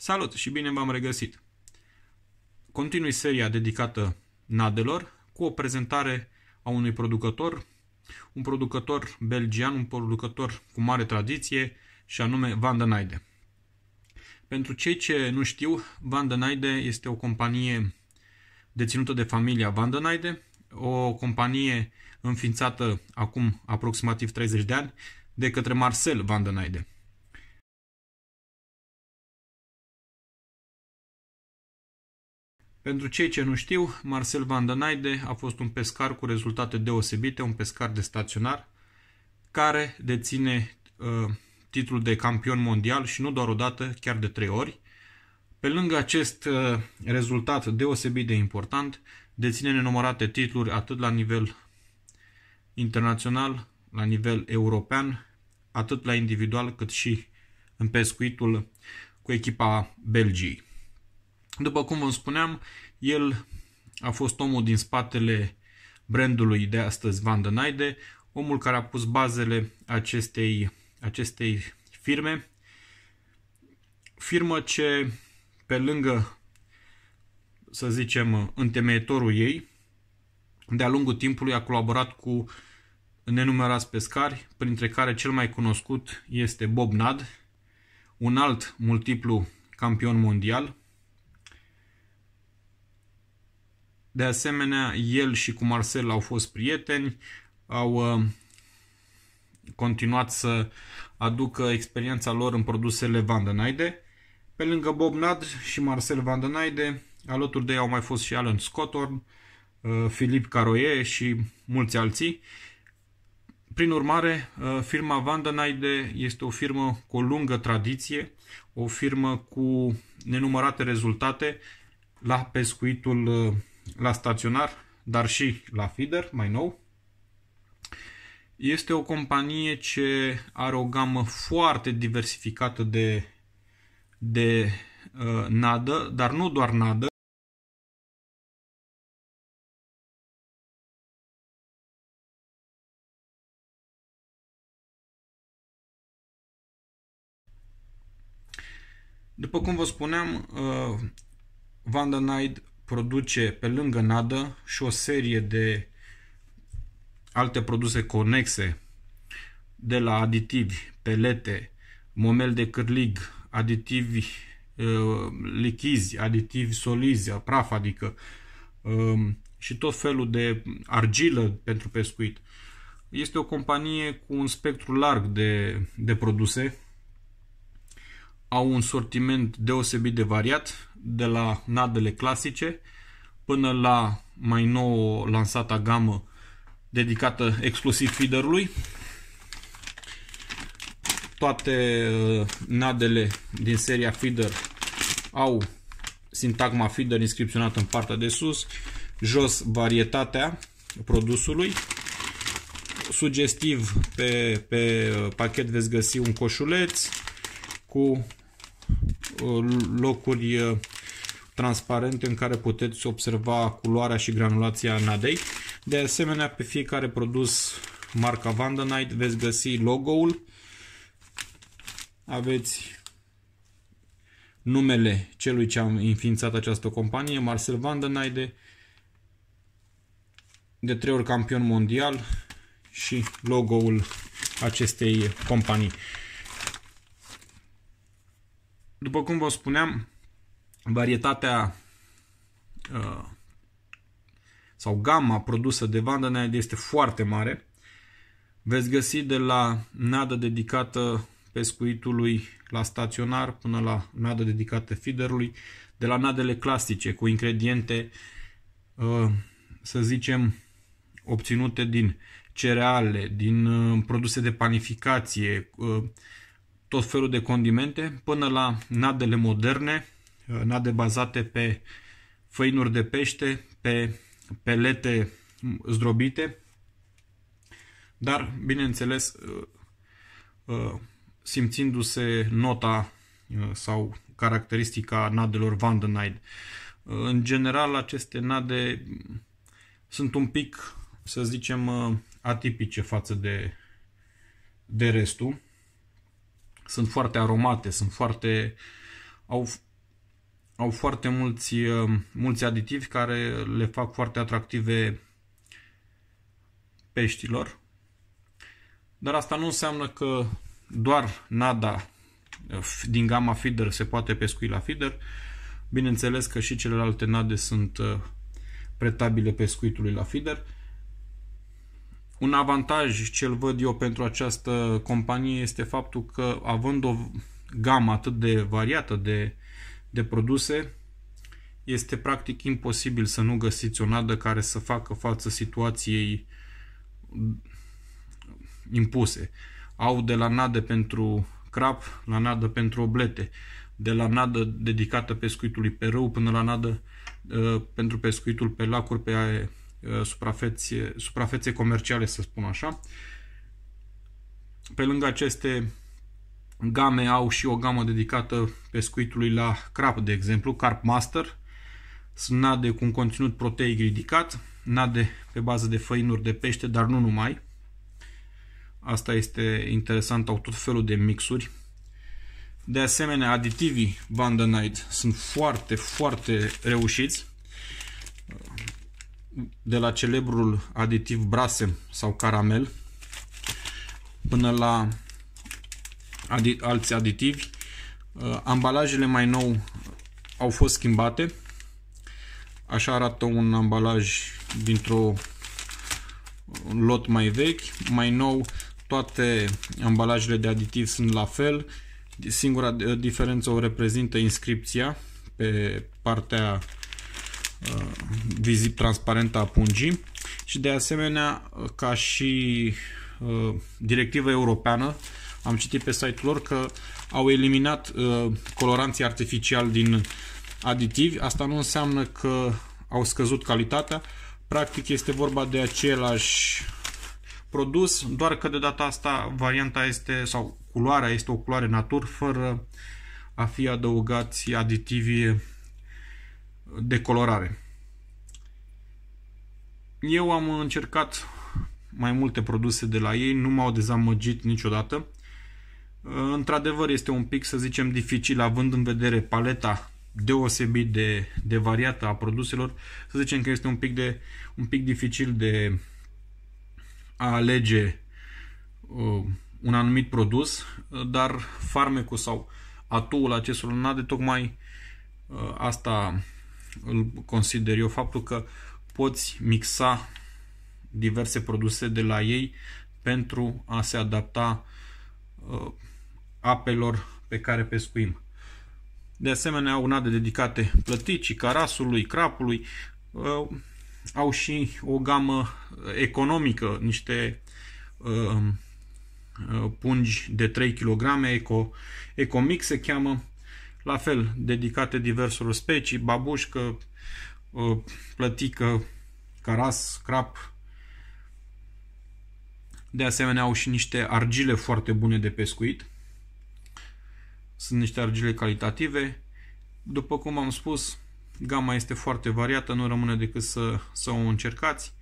Salut și bine v-am regăsit! Continui seria dedicată nadelor cu o prezentare a unui producător, un producător belgian, un producător cu mare tradiție și anume Van den Eyde. Pentru cei ce nu știu, Van den Eyde este o companie deținută de familia Van den Eyde, o companie înființată acum aproximativ 30 de ani de către Marcel Van den Eyde. Pentru cei ce nu știu, Marcel Van den Eyde a fost un pescar cu rezultate deosebite, un pescar de staționar, care deține uh, titlul de campion mondial și nu doar o dată, chiar de trei ori. Pe lângă acest uh, rezultat deosebit de important, deține nenumărate titluri atât la nivel internațional, la nivel european, atât la individual cât și în pescuitul cu echipa Belgii. După cum vă spuneam, el a fost omul din spatele brandului de astăzi Van den Eyde, omul care a pus bazele acestei, acestei firme, firmă ce pe lângă, să zicem, întemeitorul ei, de-a lungul timpului a colaborat cu nenumerați pescari, printre care cel mai cunoscut este Bob Nad, un alt multiplu campion mondial, De asemenea, el și cu Marcel au fost prieteni, au uh, continuat să aducă experiența lor în produsele Vandenaide. Pe lângă Bob Nad și Marcel Vandenaide, alături de ei au mai fost și Alan Scotorn, Filip uh, Caroie și mulți alții. Prin urmare, uh, firma Vandenaide este o firmă cu o lungă tradiție, o firmă cu nenumărate rezultate la pescuitul la staționar, dar și la feeder, mai nou. Este o companie ce are o gamă foarte diversificată de, de uh, nadă, dar nu doar nadă. După cum vă spuneam, uh, Vanda Night produce pe lângă nadă și o serie de alte produse conexe de la aditivi, pelete, momel de cârlig, aditivi uh, lichizi, aditivi solizi, praf, adică um, și tot felul de argilă pentru pescuit. Este o companie cu un spectru larg de, de produse, au un sortiment deosebit de variat de la nadele clasice până la mai nou lansata gamă dedicată exclusiv feederului. Toate uh, nadele din seria feeder au sintagma feeder inscripționată în partea de sus, jos varietatea produsului, sugestiv pe, pe uh, pachet veți găsi un coșuleț cu locuri uh, transparente în care puteți observa culoarea și granulația nadei. De asemenea, pe fiecare produs marca Vandenite veți găsi logo-ul. Aveți numele celui ce a înființat această companie, Marcel Vandenite, de trei ori campion mondial și logo-ul acestei companii. După cum vă spuneam, varietatea uh, sau gama produsă de Vandenheid este foarte mare. Veți găsi de la nadă dedicată pescuitului la staționar până la nadă dedicată feederului, de la nadele clasice cu ingrediente, uh, să zicem, obținute din cereale, din uh, produse de panificație, tot felul de condimente, până la nadele moderne, uh, nade bazate pe făinuri de pește, pe pelete zdrobite, dar, bineînțeles, uh, uh, simțindu-se nota sau caracteristica nadelor Van den În general, aceste nade sunt un pic, să zicem, atipice față de, de restul sunt foarte aromate, sunt foarte, au, au foarte mulți, uh, mulți aditivi care le fac foarte atractive peștilor. Dar asta nu înseamnă că doar nada uh, din gama feeder se poate pescui la feeder. Bineînțeles că și celelalte nade sunt uh, pretabile pescuitului la feeder. Un avantaj ce îl văd eu pentru această companie este faptul că având o gamă atât de variată de, de produse, este practic imposibil să nu găsiți o nadă care să facă față situației impuse. Au de la nadă pentru crap, la nadă pentru oblete, de la nadă dedicată pescuitului pe râu până la nadă uh, pentru pescuitul pe lacuri, pe Uh, suprafețe, suprafețe comerciale, să spun așa. Pe lângă aceste game au și o gamă dedicată pescuitului la crap, de exemplu, Carp Master. Sunt nade cu un conținut proteic ridicat, nade pe bază de făinuri de pește, dar nu numai. Asta este interesant, au tot felul de mixuri. De asemenea, aditivii Banda sunt foarte, foarte reușiți de la celebrul aditiv brasem sau caramel până la adi alți aditivi. Uh, ambalajele mai nou au fost schimbate. Așa arată un ambalaj dintr-o lot mai vechi. Mai nou, toate ambalajele de aditiv sunt la fel. Singura uh, diferență o reprezintă inscripția pe partea Uh, vizib transparentă a pungii și de asemenea uh, ca și uh, directivă europeană am citit pe site-ul lor că au eliminat uh, coloranții artificial din aditivi. Asta nu înseamnă că au scăzut calitatea. Practic este vorba de același produs, doar că de data asta varianta este, sau culoarea este o culoare natur, fără a fi adăugați aditivii de colorare. Eu am încercat mai multe produse de la ei, nu m-au dezamăgit niciodată. Într-adevăr este un pic, să zicem, dificil având în vedere paleta deosebit de, de variată a produselor. Să zicem că este un pic, de, un pic dificil de a alege uh, un anumit produs, dar farmecul sau atul acestor de tocmai uh, asta îl consider eu, faptul că poți mixa diverse produse de la ei pentru a se adapta uh, apelor pe care pescuim. De asemenea, au nade dedicate plăticii, carasului, crapului, uh, au și o gamă economică, niște uh, pungi de 3 kg, Eco, Eco Mix se cheamă, la fel dedicate diverselor specii, babușcă, ă, plătică, caras, crap. De asemenea au și niște argile foarte bune de pescuit. Sunt niște argile calitative. După cum am spus, gama este foarte variată, nu rămâne decât să, să o încercați.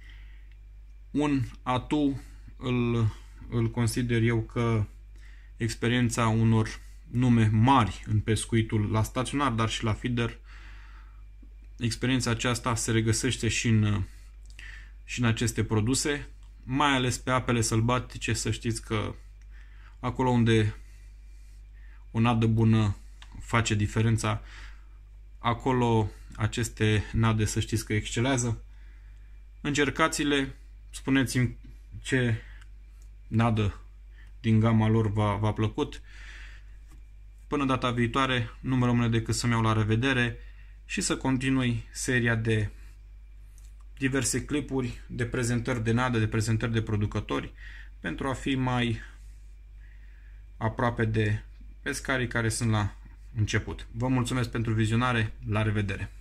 Un atu îl, îl consider eu că experiența unor nume mari în pescuitul la staționar, dar și la feeder. Experiența aceasta se regăsește și în, și în aceste produse, mai ales pe apele sălbatice, să știți că acolo unde o nadă bună face diferența, acolo aceste nade să știți că excelează. Încercați-le, spuneți-mi ce nadă din gama lor v-a plăcut. Până data viitoare, nu mă rămâne decât să-mi iau la revedere și să continui seria de diverse clipuri, de prezentări de nadă, de prezentări de producători, pentru a fi mai aproape de pescarii care sunt la început. Vă mulțumesc pentru vizionare, la revedere!